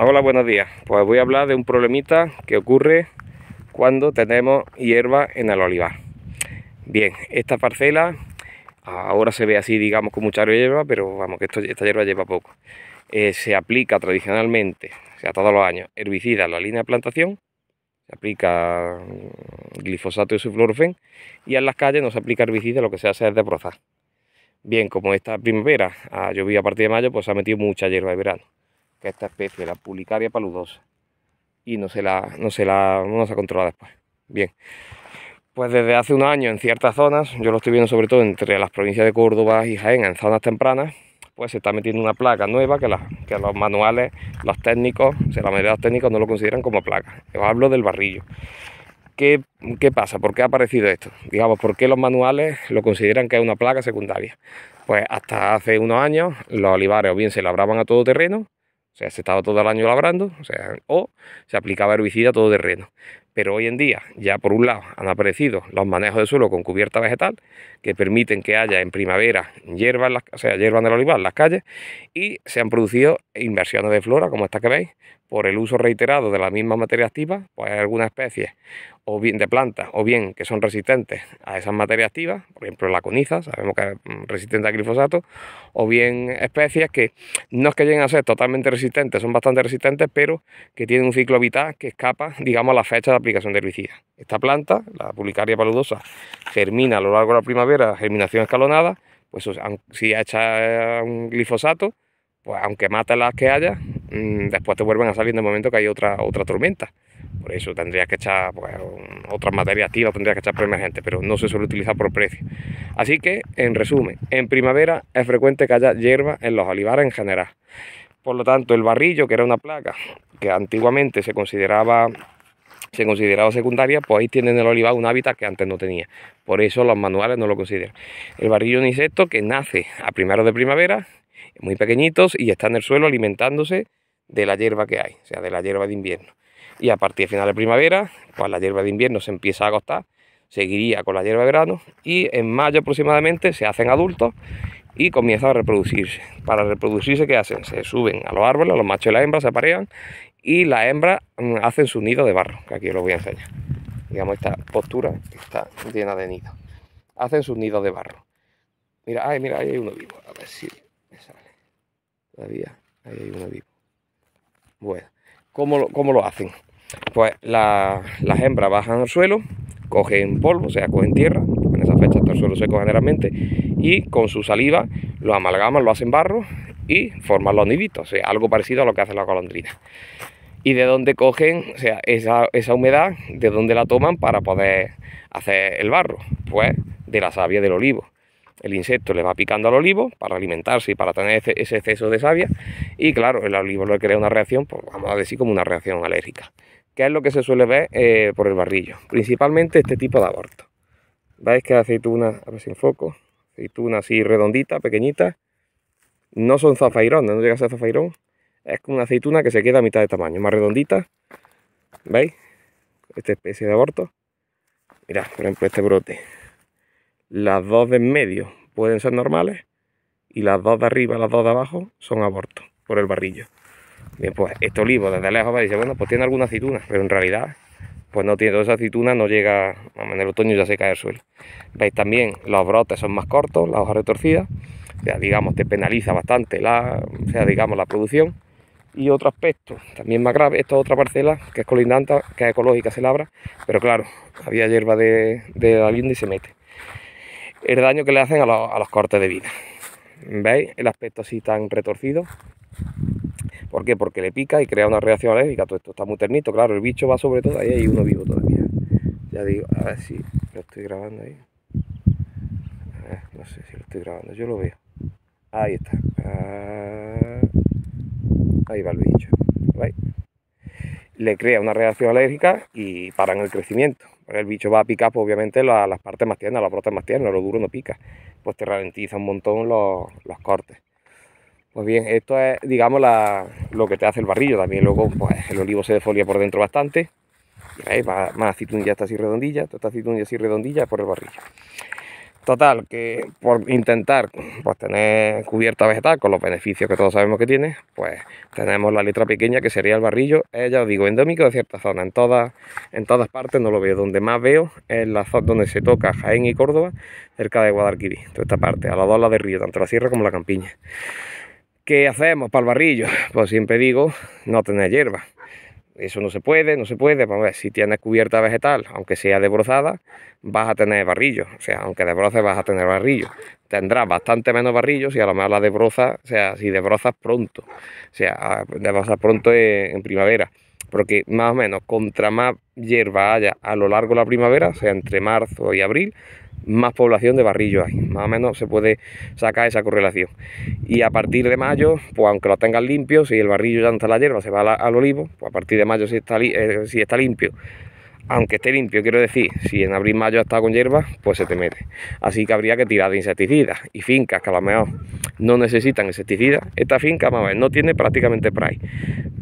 Hola, buenos días. Pues voy a hablar de un problemita que ocurre cuando tenemos hierba en el olivar. Bien, esta parcela ahora se ve así, digamos, con mucha hierba, pero vamos, que esto, esta hierba lleva poco. Eh, se aplica tradicionalmente, o sea, todos los años, herbicida en la línea de plantación, se aplica mm, glifosato y suflorofén, y en las calles no se aplica herbicida, lo que se hace es debrozar. Bien, como esta primavera ha ah, llovido a partir de mayo, pues se ha metido mucha hierba de verano que esta especie, la Pulicaria paludosa, y no se la, no se la no se controla después. Bien, pues desde hace un año en ciertas zonas, yo lo estoy viendo sobre todo entre las provincias de Córdoba y Jaén, en zonas tempranas, pues se está metiendo una placa nueva que, la, que los manuales, los técnicos, o sea, la mayoría de técnicos no lo consideran como placa. Yo hablo del barrillo. ¿Qué, ¿Qué, pasa? ¿Por qué ha aparecido esto? Digamos, ¿por qué los manuales lo consideran que es una placa secundaria? Pues hasta hace unos años los olivares o bien se labraban a todo terreno o sea, se estaba todo el año labrando, o, se aplicaba herbicida todo terreno. Pero hoy en día, ya por un lado, han aparecido los manejos de suelo con cubierta vegetal, que permiten que haya en primavera hierba, en olivar en las calles, y se han producido inversiones de flora, como esta que veis, por el uso reiterado de la misma materia activa, pues hay algunas especies o bien de plantas o bien que son resistentes a esas materias activas, por ejemplo la coniza, sabemos que es mm, resistente al glifosato, o bien especies que no es que lleguen a ser totalmente resistentes, son bastante resistentes, pero que tienen un ciclo vital que escapa, digamos, a la fecha de aplicación de herbicida. Esta planta, la Publicaria paludosa, germina a lo largo de la primavera, germinación escalonada, pues si echa eh, un glifosato, pues aunque mate las que haya, mm, después te vuelven a salir en el momento que hay otra, otra tormenta. Por eso tendrías que echar pues, otras materias activas, tendrías que echar gente, pero no se suele utilizar por precio. Así que, en resumen, en primavera es frecuente que haya hierba en los olivares en general. Por lo tanto, el barrillo, que era una placa que antiguamente se consideraba se consideraba secundaria, pues ahí tienen el olivar un hábitat que antes no tenía. Por eso los manuales no lo consideran. El barrillo es un insecto que nace a primeros de primavera muy pequeñitos y están en el suelo alimentándose de la hierba que hay, o sea, de la hierba de invierno. Y a partir de final de primavera, cuando pues la hierba de invierno se empieza a acostar, seguiría con la hierba de verano y en mayo aproximadamente se hacen adultos y comienzan a reproducirse. Para reproducirse, ¿qué hacen? Se suben a los árboles, los machos y las hembras se aparean y las hembras mm, hacen su nido de barro, que aquí os lo voy a enseñar. Digamos, esta postura está llena de nido Hacen sus nidos de barro. Mira, ay, mira, ahí hay uno vivo. A ver si Todavía, ahí hay vivo. Bueno, ¿cómo lo, lo hacen? Pues las hembras bajan al suelo, cogen polvo, o sea, cogen tierra, en esa fecha hasta el suelo seco generalmente, y con su saliva lo amalgaman, lo hacen barro y forman los niditos, o sea, algo parecido a lo que hace la golondrina Y de dónde cogen, o sea, esa, esa humedad, de dónde la toman para poder hacer el barro, pues de la savia del olivo el insecto le va picando al olivo para alimentarse y para tener ese, exceso de savia. Y claro, el olivo le crea una reacción, pues, vamos a decir como una reacción alérgica, que es lo que se suele ver eh, por el barrillo, principalmente este tipo de aborto. ¿Veis que aceituna, a ver si enfoco, aceituna así redondita, pequeñita? No son zafairón, no llega a ser zafairón, es como una aceituna que se queda a mitad de tamaño, más redondita. ¿Veis? Esta especie de aborto. Mirad, por ejemplo, este brote. Las dos de en medio pueden ser normales y las dos de arriba, las dos de abajo son abortos por el barrillo. Bien, pues este olivo desde lejos va dice, bueno, pues tiene alguna aceituna, pero en realidad pues no tiene, toda esa aceituna no llega, en el otoño ya se cae el suelo. Veis también, los brotes son más cortos, las hojas retorcidas, ya digamos, te penaliza bastante la, sea, digamos, la producción. Y otro aspecto, también más grave, esta otra parcela que es colindante que es ecológica, se labra, pero claro, había hierba de, de la linda y se mete el daño que le hacen a los, cortes de vida. ¿Veis? El aspecto así tan retorcido. ¿Por qué? Porque le pica y crea una reacción alérgica. Todo esto está muy ternito, claro. El bicho va sobre todo. Ahí hay uno vivo todavía. Ya digo, a ver si lo estoy grabando ahí. no sé si lo estoy grabando. Yo lo veo. Ahí está. Ah, ahí va el bicho. ¿Veis? le crea una reacción alérgica y paran el crecimiento. el bicho va a picar, pues, obviamente, las partes más tiernas, las brotas más tiernas, lo duro no pica, pues te ralentiza un montón los, cortes. Pues bien, esto es, digamos, lo que te hace el barrillo. También luego pues, el olivo se defolia por dentro bastante. Y más, más ya está así redondilla, toda esta así redondilla por el barrillo. Total, que por intentar pues, tener cubierta vegetal con los beneficios que todos sabemos que tiene, pues tenemos la letra pequeña que sería el barrillo, ella ya os digo, endémico de cierta zona, en todas, en todas partes no lo veo, donde más veo es la zona donde se toca Jaén y Córdoba, cerca de Guadalquivir, toda esta parte, a la dos de río, tanto la sierra como la campiña. ¿Qué hacemos para el barrillo? Pues siempre digo, no tener hierba. Eso no se puede, no se puede. Vamos a ver, si tienes cubierta vegetal, aunque sea desbrozada, vas a tener barrillos. O sea, aunque desbroces vas a tener barrillo. Tendrás bastante menos barrillos y a lo mejor la desbrozas, o sea, si desbrozas pronto. O sea, ah, desbrozas pronto en primavera porque más o menos contra más hierba haya a lo largo de la primavera, o sea, entre marzo y abril, más población de barrillos hay. Más o menos se puede sacar esa correlación. Y a partir de mayo, pues aunque lo tengan limpio, si el barrillo ya no está la hierba, se va al olivo, pues a partir de mayo si está, eh, si está limpio. Aunque esté limpio, quiero decir, si en abril mayo está con hierba, pues se te mete. Así que habría que tirar de insecticidas y fincas que a lo mejor no necesitan insecticidas, esta finca, vamos a no tiene prácticamente spray,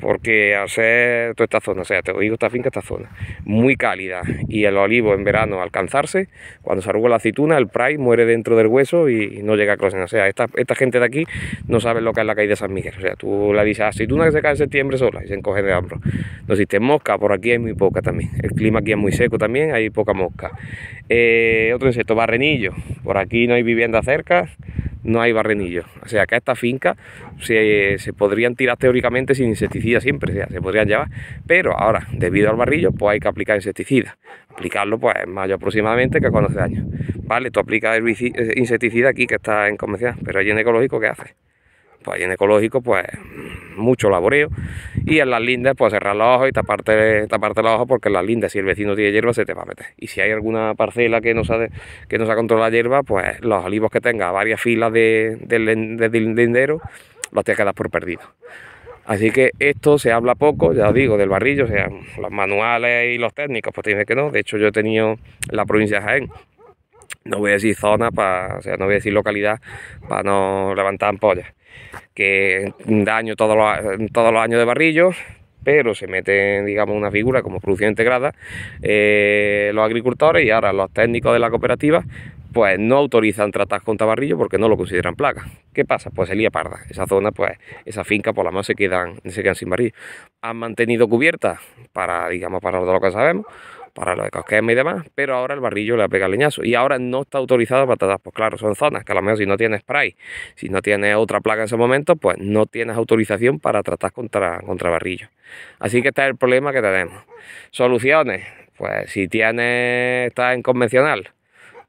porque al ser toda esta zona, o sea, te digo esta finca, esta zona, muy cálida y el olivo en verano alcanzarse, cuando se arruga la aceituna, el spray muere dentro del hueso y no llega a closen. O sea, esta, gente de aquí no sabe lo que es la caída de San Miguel. O sea, tú le dices ah, aceituna que se cae en septiembre sola y se encoge de hambre... No existe mosca, por aquí hay muy poca también. El clima aquí es muy seco también, hay poca mosca. Eh, otro insecto, barrenillo. Por aquí no hay vivienda cerca no hay barrenillo. O sea, acá esta finca se, podrían tirar teóricamente sin insecticida siempre, o sea, se podrían llevar, pero ahora, debido al barrillo, pues hay que aplicar insecticida. Aplicarlo, pues, en mayo aproximadamente, que cuando hace daño. Vale, tú aplicas eh, insecticida aquí, que está en convencional, pero allí en ecológico, ¿qué hace? Pues allí en ecológico, pues, mucho laboreo. Y en las lindas, pues cerrar los ojos y taparte, taparte los ojos porque en las lindas, si el vecino tiene hierba, se te va a meter. Y si hay alguna parcela que no sabe que no se hierba, pues los olivos que tenga varias filas de, lindero, los te quedas por perdido. Así que esto se habla poco, ya digo, del barrillo, o sea, los manuales y los técnicos, pues tiene que no. De hecho, yo he tenido la provincia de Jaén, no voy a decir zona, para, o sea, no voy a decir localidad, para no levantar ampollas que daño todos los, todos los años de barrillo, pero se mete, digamos, una figura como producción integrada, eh, los agricultores y ahora los técnicos de la cooperativa, pues no autorizan tratar con tabarrillo porque no lo consideran plaga. ¿Qué pasa? Pues se parda. Esa zona, pues, esa finca por la más se quedan, se quedan sin barrillo. Han mantenido cubierta para, digamos, para todo lo que sabemos, para lo de cosquema y demás, pero ahora el barrillo le pega el leñazo y ahora no está autorizado para tratar. Pues claro, son zonas que a lo mejor si no tienes spray, si no tienes otra placa en ese momento, pues no tienes autorización para tratar contra, contra barrillo. Así que este es el problema que tenemos. Soluciones, pues si tienes, estás en convencional,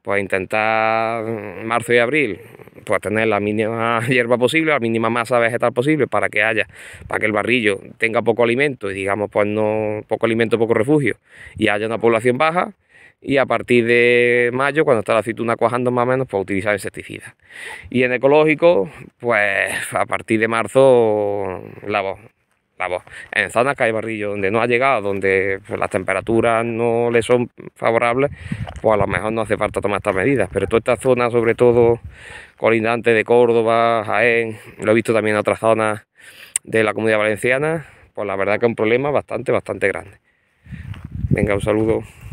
pues intentar mm, marzo y abril pues tener la mínima hierba posible, la mínima masa vegetal posible para que haya, para que el barrillo tenga poco alimento y digamos pues no poco alimento, poco refugio y haya una población baja y a partir de mayo cuando está la aceituna cuajando más o menos pues utilizar insecticidas y en ecológico pues a partir de marzo la voz en zonas que hay barrillos donde no ha llegado, donde pues, las temperaturas no le son favorables, pues a lo mejor no hace falta tomar estas medidas. Pero toda esta zona, sobre todo colindante de Córdoba, Jaén, lo he visto también en otras zonas de la comunidad valenciana, pues la verdad que es un problema bastante, bastante grande. Venga, un saludo.